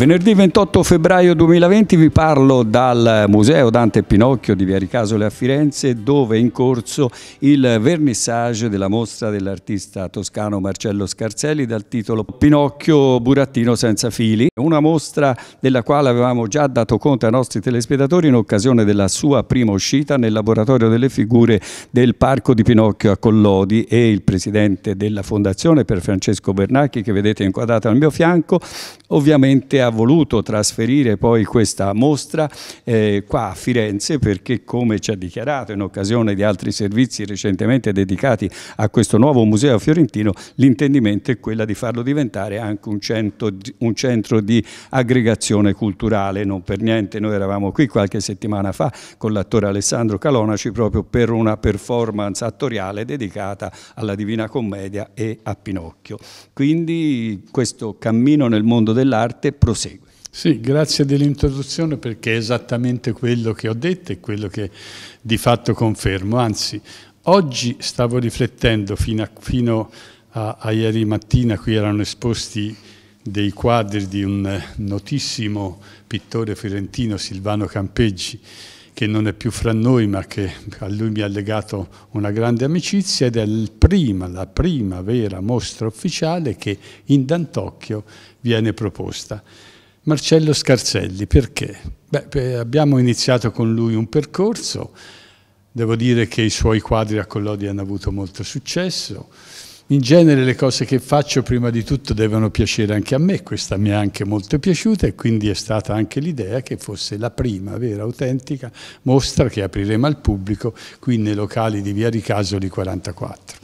Venerdì 28 febbraio 2020 vi parlo dal Museo Dante e Pinocchio di Via Ricasole a Firenze dove è in corso il vernissage della mostra dell'artista toscano Marcello Scarzelli dal titolo Pinocchio Burattino senza fili, una mostra della quale avevamo già dato conto ai nostri telespettatori in occasione della sua prima uscita nel laboratorio delle figure del Parco di Pinocchio a Collodi e il presidente della Fondazione per Francesco Bernacchi che vedete inquadrato al mio fianco Ovviamente ha voluto trasferire poi questa mostra eh, qua a Firenze perché come ci ha dichiarato in occasione di altri servizi recentemente dedicati a questo nuovo museo fiorentino, l'intendimento è quello di farlo diventare anche un centro, un centro di aggregazione culturale. Non per niente noi eravamo qui qualche settimana fa con l'attore Alessandro Calonaci proprio per una performance attoriale dedicata alla Divina Commedia e a Pinocchio. Quindi questo cammino nel mondo del dell'arte prosegue. Sì, grazie dell'introduzione perché è esattamente quello che ho detto e quello che di fatto confermo. Anzi, oggi stavo riflettendo fino a, fino a, a ieri mattina, qui erano esposti dei quadri di un notissimo pittore fiorentino, Silvano Campeggi, che non è più fra noi ma che a lui mi ha legato una grande amicizia ed è prima, la prima vera mostra ufficiale che in Dantocchio viene proposta. Marcello Scarzelli, perché? Beh, abbiamo iniziato con lui un percorso, devo dire che i suoi quadri a Collodi hanno avuto molto successo, in genere le cose che faccio prima di tutto devono piacere anche a me, questa mi è anche molto piaciuta e quindi è stata anche l'idea che fosse la prima vera, autentica mostra che apriremo al pubblico qui nei locali di Via Ricasoli 44.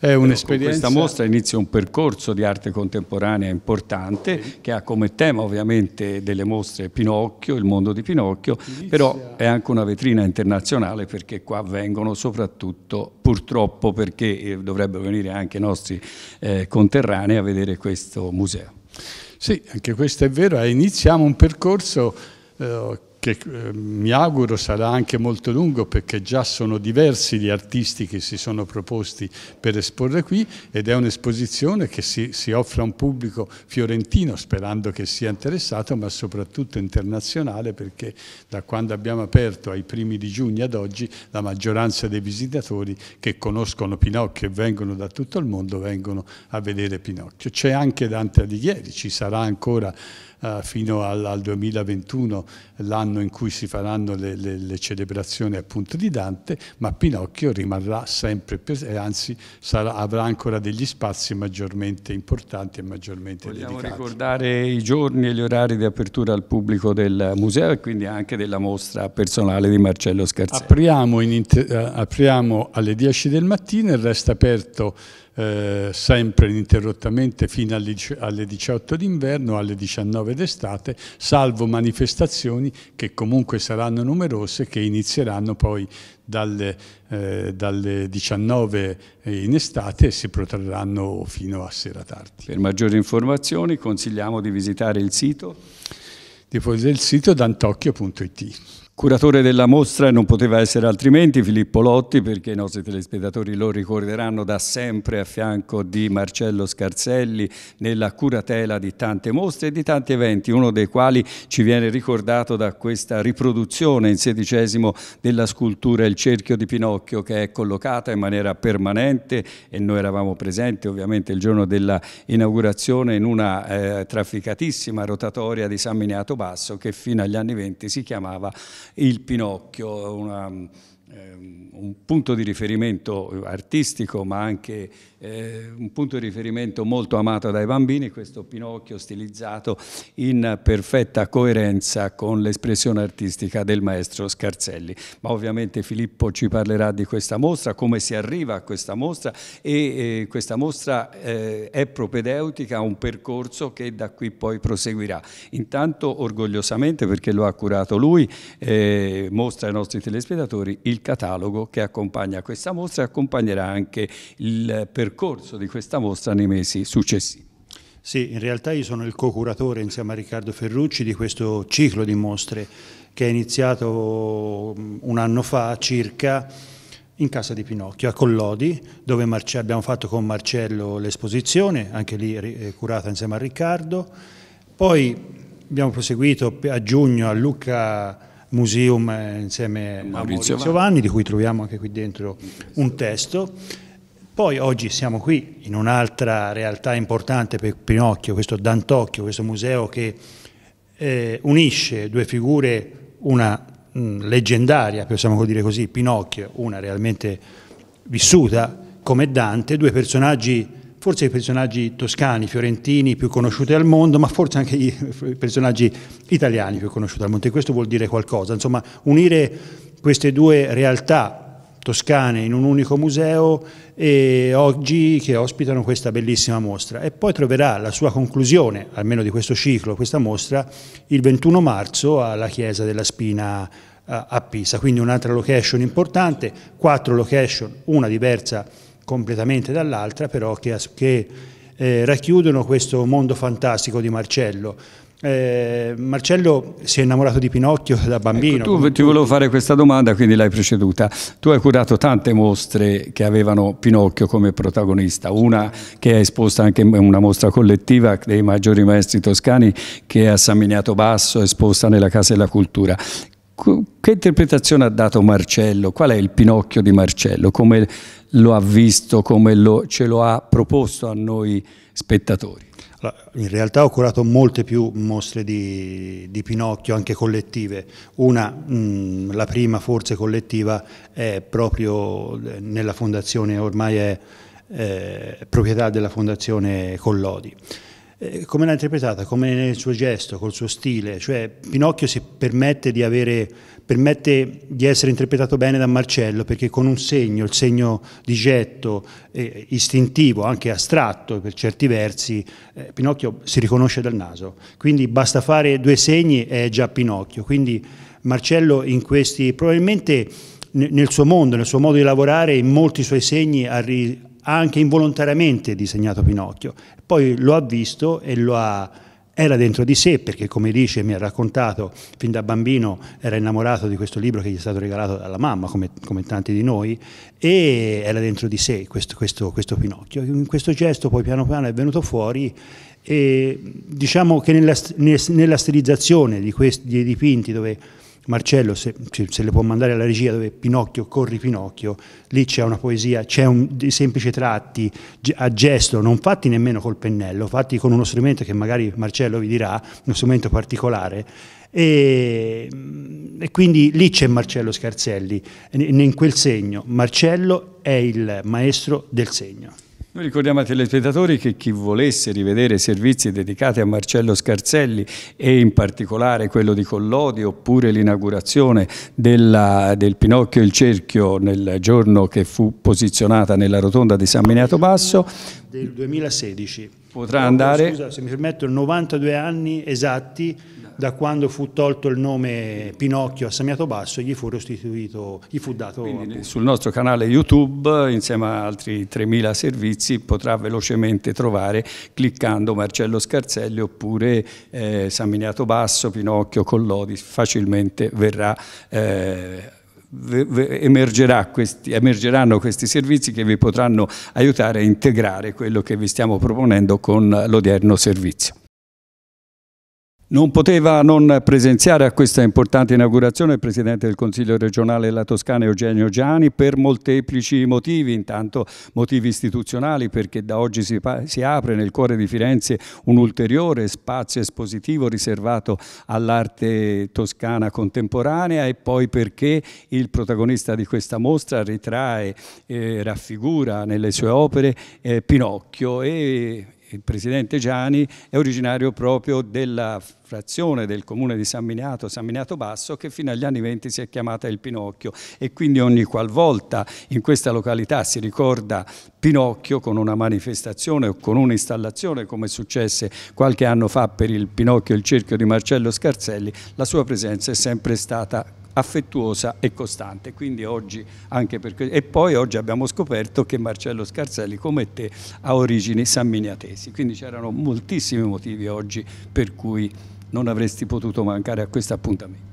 È un'esperienza. Questa mostra inizia un percorso di arte contemporanea importante che ha come tema ovviamente delle mostre Pinocchio, il mondo di Pinocchio, inizia. però è anche una vetrina internazionale perché qua vengono soprattutto, purtroppo perché eh, dovrebbero venire anche i nostri eh, conterranei a vedere questo museo. Sì, anche questo è vero, iniziamo un percorso eh, che eh, mi auguro sarà anche molto lungo perché già sono diversi gli artisti che si sono proposti per esporre qui ed è un'esposizione che si, si offre a un pubblico fiorentino sperando che sia interessato ma soprattutto internazionale perché da quando abbiamo aperto ai primi di giugno ad oggi la maggioranza dei visitatori che conoscono Pinocchio e vengono da tutto il mondo vengono a vedere Pinocchio. C'è anche Dante Alighieri, ci sarà ancora eh, fino al, al 2021, l'anno in cui si faranno le, le, le, celebrazioni appunto di Dante, ma Pinocchio rimarrà sempre presente, eh, anzi sarà, avrà ancora degli spazi maggiormente importanti e maggiormente Vogliamo dedicati. Vogliamo ricordare i giorni e gli orari di apertura al pubblico del museo e quindi anche della mostra personale di Marcello Scarzelli. Apriamo, eh, apriamo alle 10 del mattino e resta aperto eh, sempre ininterrottamente fino alle 18 d'inverno, alle 19 d'estate, salvo manifestazioni che comunque saranno numerose che inizieranno poi dalle, eh, dalle 19 in estate e si protrarranno fino a sera tardi. Per maggiori informazioni consigliamo di visitare il sito di il sito dantocchio.it. Curatore della mostra e non poteva essere altrimenti Filippo Lotti perché i nostri telespettatori lo ricorderanno da sempre a fianco di Marcello Scarzelli nella curatela di tante mostre e di tanti eventi, uno dei quali ci viene ricordato da questa riproduzione in sedicesimo della scultura Il cerchio di Pinocchio che è collocata in maniera permanente e noi eravamo presenti ovviamente il giorno dell'inaugurazione in una eh, trafficatissima rotatoria di San Miniato Basso che fino agli anni 20 si chiamava il Pinocchio, una, ehm, un punto di riferimento artistico ma anche eh, un punto di riferimento molto amato dai bambini, questo Pinocchio stilizzato in perfetta coerenza con l'espressione artistica del maestro Scarzelli. Ma ovviamente Filippo ci parlerà di questa mostra, come si arriva a questa mostra e eh, questa mostra eh, è propedeutica a un percorso che da qui poi proseguirà. Intanto orgogliosamente, perché lo ha curato lui, eh, mostra ai nostri telespettatori il catalogo che accompagna questa mostra e accompagnerà anche il percorso percorso di questa mostra nei mesi successivi. Sì, in realtà io sono il co-curatore insieme a Riccardo Ferrucci di questo ciclo di mostre che è iniziato mm, un anno fa circa in casa di Pinocchio a Collodi dove abbiamo fatto con Marcello l'esposizione, anche lì eh, curata insieme a Riccardo. Poi abbiamo proseguito a giugno a Lucca Museum eh, insieme a Maurizio Vanni, di cui troviamo anche qui dentro un testo. Poi oggi siamo qui in un'altra realtà importante per Pinocchio, questo Dantocchio, questo museo che eh, unisce due figure, una mh, mm, leggendaria, possiamo dire così, Pinocchio, una realmente vissuta come Dante, due personaggi, forse i personaggi toscani, fiorentini più conosciuti al mondo, ma forse anche i personaggi italiani più conosciuti al mondo. E questo vuol dire qualcosa, insomma, unire queste due realtà toscane in un unico museo e oggi che ospitano questa bellissima mostra e poi troverà la sua conclusione, almeno di questo ciclo, questa mostra, il 21 marzo alla Chiesa della Spina eh, a Pisa, quindi un'altra location importante, quattro location, una diversa completamente dall'altra, però che, che eh, racchiudono questo mondo fantastico di Marcello. Eh, Marcello si è innamorato di Pinocchio da ecco, bambino. Ecco, tu, ti volevo fare questa domanda, quindi l'hai preceduta. Tu hai curato tante mostre che avevano Pinocchio come protagonista, una che è esposta anche in una mostra collettiva dei maggiori maestri toscani che è a San Miniato Basso, esposta nella Casa della Cultura. Che interpretazione ha dato Marcello? Qual è il Pinocchio di Marcello? Come lo ha visto, come lo, ce lo ha proposto a noi spettatori? in realtà ho curato molte più mostre di, di Pinocchio, anche collettive. Una, mh, mm, la prima forse collettiva, è proprio eh, nella fondazione, ormai è eh, proprietà della fondazione Collodi. Eh, come l'ha interpretata? Come nel suo gesto, col suo stile? Cioè, Pinocchio si permette di, avere, permette di essere interpretato bene da Marcello perché con un segno, il segno di getto, eh, istintivo, anche astratto per certi versi, eh, Pinocchio si riconosce dal naso. Quindi basta fare due segni e è già Pinocchio. Quindi Marcello in questi, probabilmente nel suo mondo, nel suo modo di lavorare, in molti suoi segni ha, ri, ha anche involontariamente disegnato Pinocchio, poi lo ha visto e lo ha era dentro di sé perché come dice mi ha raccontato fin da bambino era innamorato di questo libro che gli è stato regalato dalla mamma come, come tanti di noi e era dentro di sé questo, questo, questo, Pinocchio in questo gesto poi piano piano è venuto fuori e diciamo che nella, nella stilizzazione di questi dipinti dove Marcello se, se, le può mandare alla regia dove Pinocchio corri Pinocchio, lì c'è una poesia, c'è un, dei semplici tratti a gesto, non fatti nemmeno col pennello, fatti con uno strumento che magari Marcello vi dirà, uno strumento particolare. E, e quindi lì c'è Marcello Scarzelli, in quel segno. Marcello è il maestro del segno. Noi ricordiamo ai telespettatori che chi volesse rivedere servizi dedicati a Marcello Scarzelli e in particolare quello di Collodi oppure l'inaugurazione del Pinocchio e il Cerchio nel giorno che fu posizionata nella rotonda di San Miniato Basso del 2016 potrà andare... Scusa se mi permetto, 92 anni esatti da quando fu tolto il nome Pinocchio a Samiato Basso gli fu restituito, gli fu dato... Quindi, sul nostro canale YouTube, insieme a altri 3.000 servizi, potrà velocemente trovare cliccando Marcello Scarzelli oppure eh, Saminiato Basso, Pinocchio, Collodi, facilmente verrà... Eh, Emergerà questi, emergeranno questi servizi che vi potranno aiutare a integrare quello che vi stiamo proponendo con l'odierno servizio. Non poteva non presenziare a questa importante inaugurazione il Presidente del Consiglio regionale della Toscana Eugenio Giani per molteplici motivi, intanto motivi istituzionali perché da oggi si, si apre nel cuore di Firenze un ulteriore spazio espositivo riservato all'arte toscana contemporanea e poi perché il protagonista di questa mostra ritrae, eh, raffigura nelle sue opere eh, Pinocchio e il presidente Gianni è originario proprio della frazione del comune di San Miniato, San Miniato Basso, che fino agli anni 20 si è chiamata il Pinocchio e quindi ogni qualvolta in questa località si ricorda Pinocchio con una manifestazione o con un'installazione come successe qualche anno fa per il Pinocchio e il Cerchio di Marcello Scarzelli, la sua presenza è sempre stata affettuosa e costante. Quindi oggi anche per... E poi oggi abbiamo scoperto che Marcello Scarselli, come te, ha origini samminiatesi. Quindi c'erano moltissimi motivi oggi per cui non avresti potuto mancare a questo appuntamento.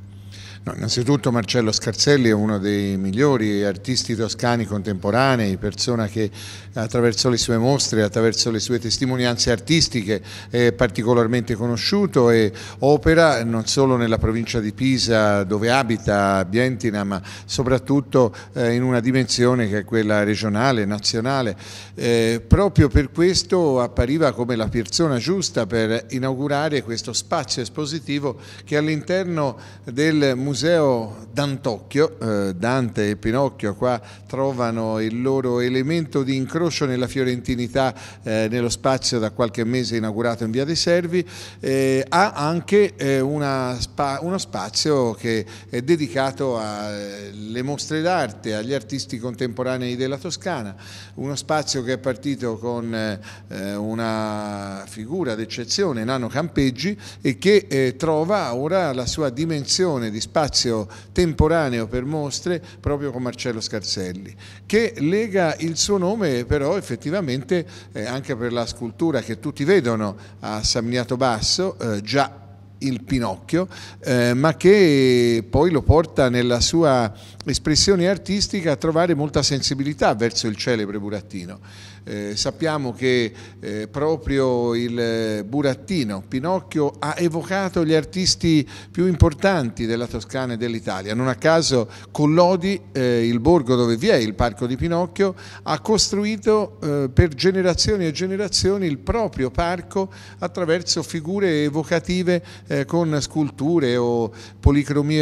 No, innanzitutto Marcello Scarzelli è uno dei migliori artisti toscani contemporanei, persona che attraverso le sue mostre, attraverso le sue testimonianze artistiche è particolarmente conosciuto e opera non solo nella provincia di Pisa dove abita, Bientina, ma soprattutto eh, in una dimensione che è quella regionale, nazionale. Eh, proprio per questo appariva come la persona giusta per inaugurare questo spazio espositivo che all'interno del museo Museo d'Antocchio, eh, Dante e Pinocchio qua trovano il loro elemento di incrocio nella fiorentinità, eh, nello spazio da qualche mese inaugurato in Via dei Servi, eh, ha anche eh, spa, uno spazio che è dedicato alle mostre d'arte, agli artisti contemporanei della Toscana, uno spazio che è partito con eh, una figura d'eccezione, Nano Campeggi, e che eh, trova ora la sua dimensione di spazio spazio temporaneo per mostre proprio con Marcello Scarselli, che lega il suo nome però effettivamente eh, anche per la scultura che tutti vedono a Samniato Basso, eh, già il Pinocchio, eh, ma che poi lo porta nella sua espressione artistica a trovare molta sensibilità verso il celebre burattino. Eh, sappiamo che eh, proprio il eh, burattino Pinocchio ha evocato gli artisti più importanti della Toscana e dell'Italia. Non a caso Collodi, eh, il borgo dove vi è il parco di Pinocchio, ha costruito eh, per generazioni e generazioni il proprio parco attraverso figure evocative eh, con sculture o policromie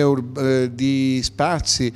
di spazi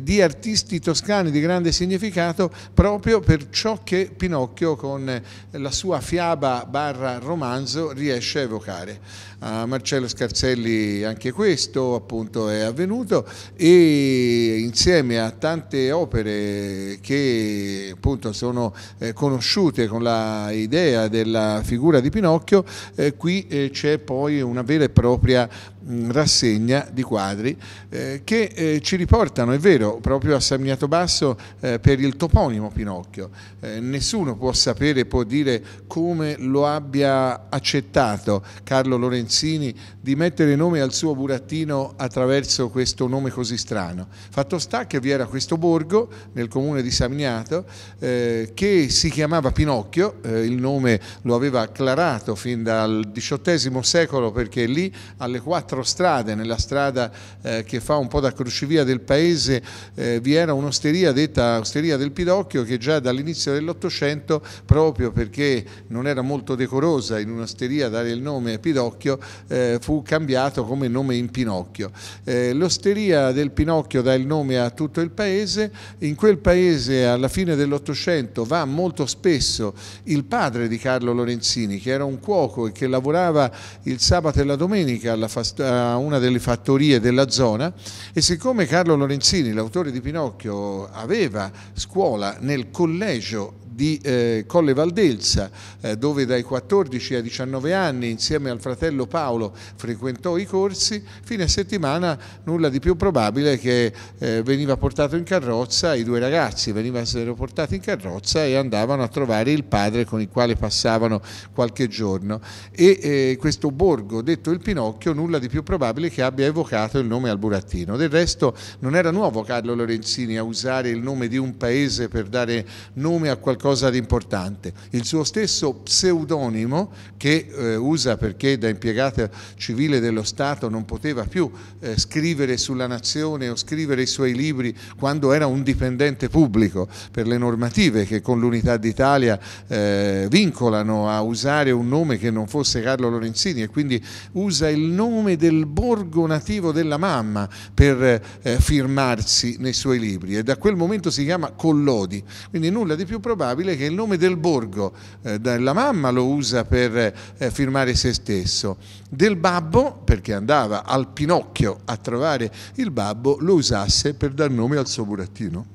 di artisti toscani di grande significato proprio per ciò che Pinocchio Pinocchio con eh, la sua fiaba barra romanzo riesce a evocare. A ah, Marcello Scarzelli anche questo appunto è avvenuto e insieme a tante opere che appunto sono eh, conosciute con la idea della figura di Pinocchio, eh, qui c'è poi una vera e propria Mm, rassegna di quadri eh, che eh, ci riportano, è vero, proprio a Sarmiato Basso eh, per il toponimo Pinocchio. Eh, nessuno può sapere, può dire come lo abbia accettato Carlo Lorenzini di mettere nome al suo burattino attraverso questo nome così strano. Fatto sta che vi era questo borgo nel comune di Sarmiato eh, che si chiamava Pinocchio, eh, il nome lo aveva acclarato fin dal XVIII secolo perché lì alle 4 strade, nella strada eh, che fa un po' da crocevia del paese, eh, vi era un'osteria detta Osteria del Pidocchio che già dall'inizio dell'Ottocento, proprio perché non era molto decorosa in un'osteria dare il nome a Pidocchio, eh, fu cambiato come nome in Pinocchio. Eh, l'osteria del Pinocchio dà il nome a tutto il paese, in quel paese alla fine dell'Ottocento va molto spesso il padre di Carlo Lorenzini, che era un cuoco e che lavorava il sabato e la domenica alla, a una delle fattorie della zona e siccome Carlo Lorenzini, l'autore di Pinocchio, aveva scuola nel collegio di eh, Colle Valdelsa, eh, dove dai 14 ai 19 anni insieme al fratello Paolo frequentò i corsi, fine settimana nulla di più probabile che eh, veniva portato in carrozza, i due ragazzi venivano portati in carrozza e andavano a trovare il padre con il quale passavano qualche giorno. E eh, questo borgo, detto il Pinocchio, nulla di più probabile che abbia evocato il nome al burattino. Del resto non era nuovo Carlo Lorenzini a usare il nome di un paese per dare nome a qualcosa qualcosa di importante. Il suo stesso pseudonimo che eh, usa perché da impiegata civile dello Stato non poteva più eh, scrivere sulla nazione o scrivere i suoi libri quando era un dipendente pubblico per le normative che con l'Unità d'Italia eh, vincolano a usare un nome che non fosse Carlo Lorenzini e quindi usa il nome del borgo nativo della mamma per eh, firmarsi nei suoi libri e da quel momento si chiama Collodi, quindi nulla di più probabile probabile che il nome del borgo eh, della mamma lo usa per eh, firmare se stesso, del babbo, perché andava al Pinocchio a trovare il babbo, lo usasse per dar nome al suo burattino.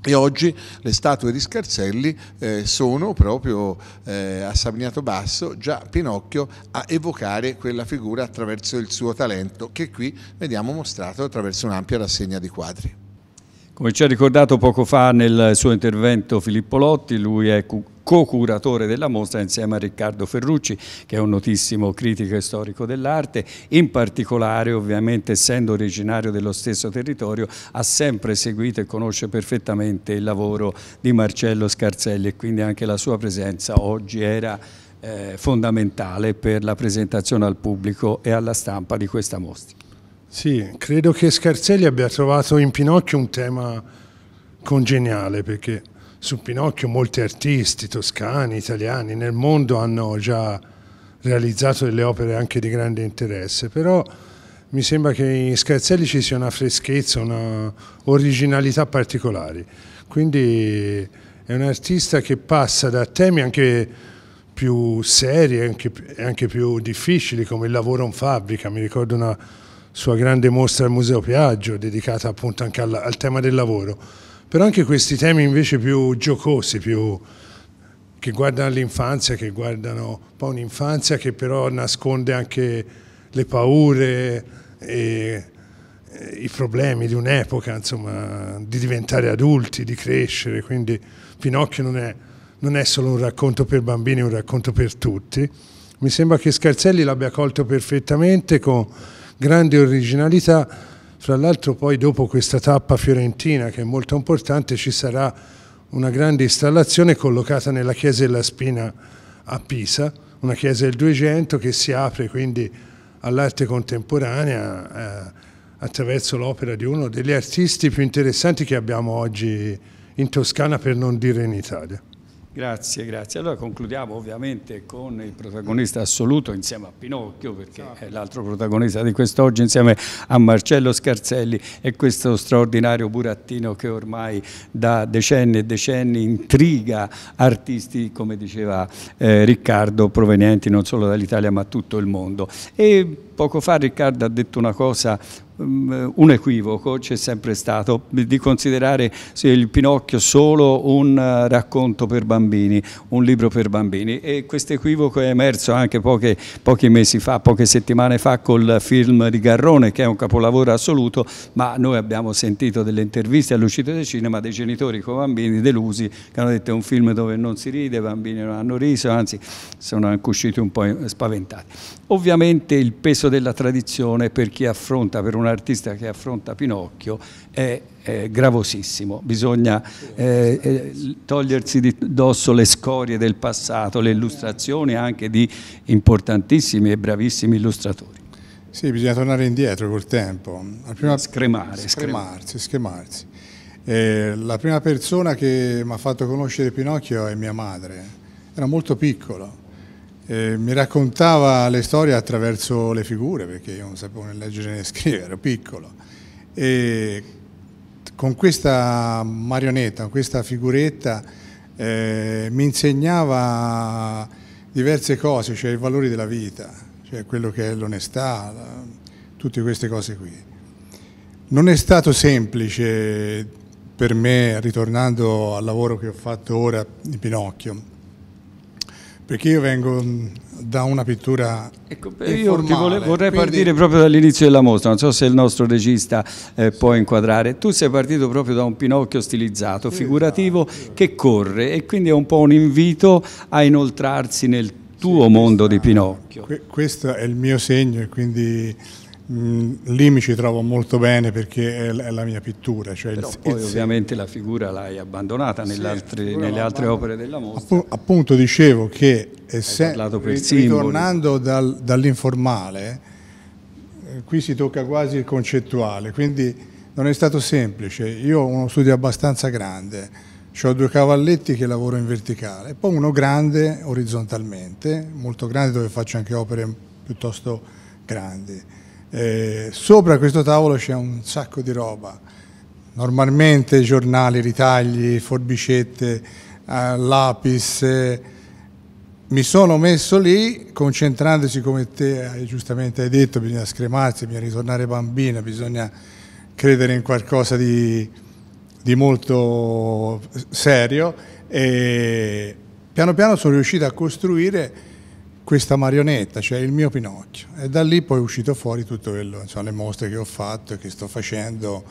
E oggi le statue di Scarzelli eh, sono proprio eh, a Sabiniato Basso, già Pinocchio a evocare quella figura attraverso il suo talento che qui vediamo mostrato attraverso un'ampia rassegna di quadri. Come ci ha ricordato poco fa nel suo intervento Filippo Lotti, lui è co-curatore della mostra insieme a Riccardo Ferrucci che è un notissimo critico e storico dell'arte, in particolare ovviamente essendo originario dello stesso territorio ha sempre seguito e conosce perfettamente il lavoro di Marcello Scarzelli e quindi anche la sua presenza oggi era eh, fondamentale per la presentazione al pubblico e alla stampa di questa mostra. Sì, credo che Scarselli abbia trovato in Pinocchio un tema congeniale perché su Pinocchio molti artisti toscani, italiani, nel mondo hanno già realizzato delle opere anche di grande interesse, però mi sembra che in Scarzelli ci sia una freschezza, una originalità particolari, quindi è un artista che passa da temi anche più seri e anche, anche, più difficili come il lavoro in fabbrica, mi ricordo una sua grande mostra al Museo Piaggio, dedicata appunto anche al, al tema del lavoro. Però anche questi temi invece più giocosi, più, che guardano all'infanzia, che guardano un un'infanzia che però nasconde anche le paure e i problemi di un'epoca, insomma, di diventare adulti, di crescere. Quindi Pinocchio non è, non è solo un racconto per bambini, è un racconto per tutti. Mi sembra che Scarzelli l'abbia colto perfettamente con grande originalità. Fra l'altro poi dopo questa tappa fiorentina che è molto importante ci sarà una grande installazione collocata nella chiesa della Spina a Pisa, una chiesa del 200 che si apre quindi all'arte contemporanea eh, attraverso l'opera di uno degli artisti più interessanti che abbiamo oggi in Toscana per non dire in Italia. Grazie, grazie. Allora concludiamo ovviamente con il protagonista assoluto insieme a Pinocchio, perché esatto. è l'altro protagonista di quest'oggi, insieme a Marcello Scarzelli e questo straordinario burattino che ormai da decenni e decenni intriga artisti, come diceva eh, Riccardo, provenienti non solo dall'Italia ma tutto il mondo. E poco fa Riccardo ha detto una cosa Ehm, un equivoco c'è sempre stato di considerare il Pinocchio solo un eh, racconto per bambini, un libro per bambini e questo equivoco è emerso anche poche, pochi mesi fa, poche settimane fa col film di Garrone che è un capolavoro assoluto ma noi abbiamo sentito delle interviste all'uscita del cinema dei genitori con bambini delusi che hanno detto è un film dove non si ride, i bambini non hanno riso, anzi sono anche usciti un po' spaventati. Ovviamente il peso della tradizione per chi affronta per una artista che affronta Pinocchio è, è gravosissimo, bisogna eh, eh, togliersi di dosso le scorie del passato, le illustrazioni anche di importantissimi e bravissimi illustratori. Sì, bisogna tornare indietro col tempo. prima... Scremare. Scremarsi, scremarsi. Eh, la prima persona che mi ha fatto conoscere Pinocchio è mia madre. Era molto piccolo, eh, mi raccontava le storie attraverso le figure, perché io non sapevo né leggere né scrivere, ero piccolo. E con questa marionetta, con questa figuretta, eh, mi insegnava diverse cose, cioè i valori della vita, cioè quello che è l'onestà, la, tutte queste cose qui. Non è stato semplice per me, ritornando al lavoro che ho fatto ora di Pinocchio, perché io vengo da una pittura ecco, io formale, vorrei quindi... partire proprio dall'inizio della mostra non so se il nostro regista eh, può inquadrare tu sei partito proprio da un Pinocchio stilizzato, figurativo esatto, che corre e quindi è un po' un invito a inoltrarsi nel tuo sì, mondo questa, di Pinocchio questo è il mio segno e quindi Mm, lì mi ci trovo molto bene perché è la mia pittura. Cioè Però il, poi il, ovviamente la figura l'hai abbandonata sì, nelle altre opere della mostra. Appu- appunto dicevo che eh, se, ritornando dal, dall'informale, eh, qui si tocca quasi il concettuale, quindi non è stato semplice. Io ho uno studio abbastanza grande, ho due cavalletti che lavoro in verticale, poi uno grande orizzontalmente, molto grande dove faccio anche opere piuttosto grandi eh, sopra questo tavolo c'è un sacco di roba, normalmente giornali, ritagli, forbicette, eh, lapis. Eh. Mi sono messo lì concentrandosi come te giustamente hai detto, bisogna scremarsi, bisogna ritornare bambina, bisogna credere in qualcosa di, di molto serio e piano piano sono riuscito a costruire questa marionetta, cioè il mio Pinocchio. E da lì poi è uscito fuori tutto quello, insomma, le mostre che ho fatto e che sto facendo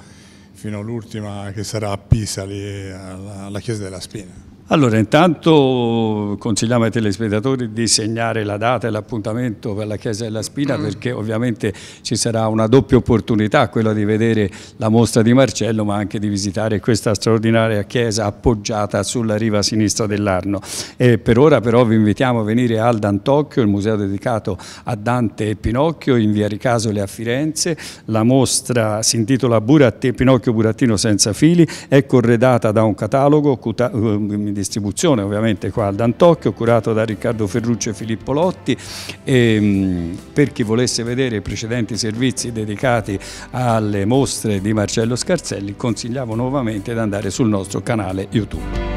fino all'ultima che sarà a Pisa, lì alla, alla Chiesa della Spina. Allora, intanto consigliamo ai telespettatori di segnare la data e l'appuntamento per la Chiesa della Spina mm. perché ovviamente ci sarà una doppia opportunità, quella di vedere la mostra di Marcello ma anche di visitare questa straordinaria chiesa appoggiata sulla riva sinistra dell'Arno. per ora però vi invitiamo a venire al Dantocchio, il museo dedicato a Dante e Pinocchio in via Ricasole a Firenze. La mostra si intitola Buratti, Pinocchio Burattino senza fili, è corredata da un catalogo eh, distribuzione ovviamente qua al Dantocchio, curato da Riccardo Ferruccio e Filippo Lotti. E, ehm, per chi volesse vedere i precedenti servizi dedicati alle mostre di Marcello Scarzelli, consigliamo nuovamente di andare sul nostro canale YouTube.